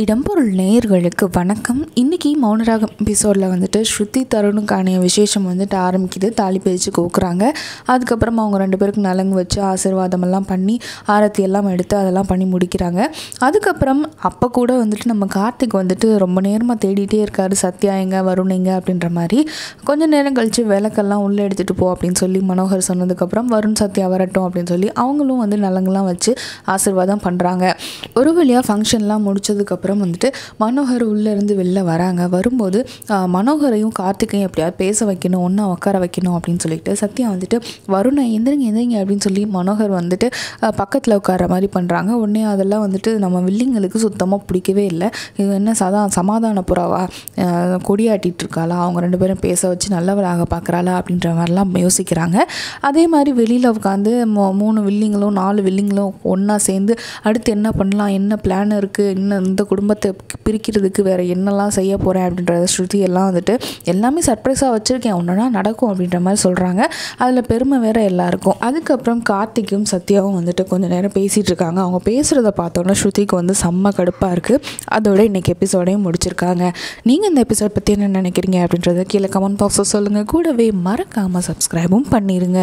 இடம்பொருள் நேயர்களுக்கு வணக்கம் இன்றைக்கி மௌனராகம் எபிசோடில் வந்துட்டு ஸ்ருதி தருணுக்கான விசேஷம் வந்துட்டு ஆரம்பிக்குது தாலி பிரித்து கோக்குறாங்க அதுக்கப்புறம் அவங்க ரெண்டு பேருக்கு நலங்கு வச்சு ஆசீர்வாதமெல்லாம் பண்ணி ஆரத்தி எல்லாம் எடுத்து அதெல்லாம் பண்ணி முடிக்கிறாங்க அதுக்கப்புறம் அப்போ கூட வந்துட்டு நம்ம கார்த்திக் வந்துட்டு ரொம்ப நேரமாக தேடிட்டே இருக்கார் சத்யா எங்க வருணிங்க அப்படின்ற மாதிரி கொஞ்சம் நேரம் கழித்து விளக்கெல்லாம் உள்ளே எடுத்துகிட்டு போ அப்படின்னு சொல்லி மனோகர் சொன்னதுக்கப்புறம் வருண் சத்யா வரட்டும் அப்படின்னு சொல்லி அவங்களும் வந்து நலங்கெல்லாம் வச்சு ஆசீர்வாதம் பண்ணுறாங்க ஒரு வழியாக ஃபங்க்ஷன்லாம் முடிச்சதுக்கப்புறம் அதுக்கப்புறம் வந்துட்டு மனோகர் உள்ளேருந்து வெளில வராங்க வரும்போது மனோகரையும் கார்த்திகையும் எப்படியாவது பேச வைக்கணும் ஒன்றா உட்கார வைக்கணும் அப்படின்னு சொல்லிட்டு சத்யா வந்துட்டு வருணை எந்திரிங்க எந்திரிங்க அப்படின்னு சொல்லி மனோகர் வந்துட்டு பக்கத்தில் உட்கார மாதிரி பண்ணுறாங்க உடனே அதெல்லாம் வந்துட்டு நம்ம வில்லிங்களுக்கு சுத்தமாக பிடிக்கவே இல்லை இது என்ன சதா சமாதான புறாவா கொடியாட்டிகிட்டு இருக்காளா அவங்க ரெண்டு பேரும் பேச வச்சு நல்லவராக பார்க்குறாளா அப்படின்ற மாதிரிலாம் யோசிக்கிறாங்க அதே மாதிரி வெளியில் உட்காந்து மூணு வில்லிங்களும் நாலு வில்லிங்களும் ஒன்றா சேர்ந்து அடுத்து என்ன பண்ணலாம் என்ன பிளான் இருக்குது இன்னும் இந்த குடும்பத்தை பிரிக்கிறதுக்கு வேறு என்னெல்லாம் செய்ய போகிறேன் அப்படின்றத ஸ்ருதி எல்லாம் வந்துட்டு எல்லாமே சர்ப்ரைஸாக வச்சுருக்கேன் ஒன்றுனா நடக்கும் அப்படின்ற மாதிரி சொல்கிறாங்க அதில் பெருமை வேறு எல்லாருக்கும் அதுக்கப்புறம் கார்த்திக்கும் சத்யாவும் வந்துட்டு கொஞ்சம் நேரம் பேசிகிட்டு இருக்காங்க அவங்க பேசுகிறத பார்த்தோன்னா ஸ்ருதிக்கு வந்து செம்ம கடுப்பாக இருக்குது அதோட இன்றைக்கி எபிசோடையும் முடிச்சிருக்காங்க நீங்கள் இந்த எபிசோட் பற்றி என்ன நினைக்கிறீங்க அப்படின்றத கீழே கமெண்ட் பாக்ஸில் சொல்லுங்கள் கூடவே மறக்காமல் சப்ஸ்கிரைபும் பண்ணிடுங்க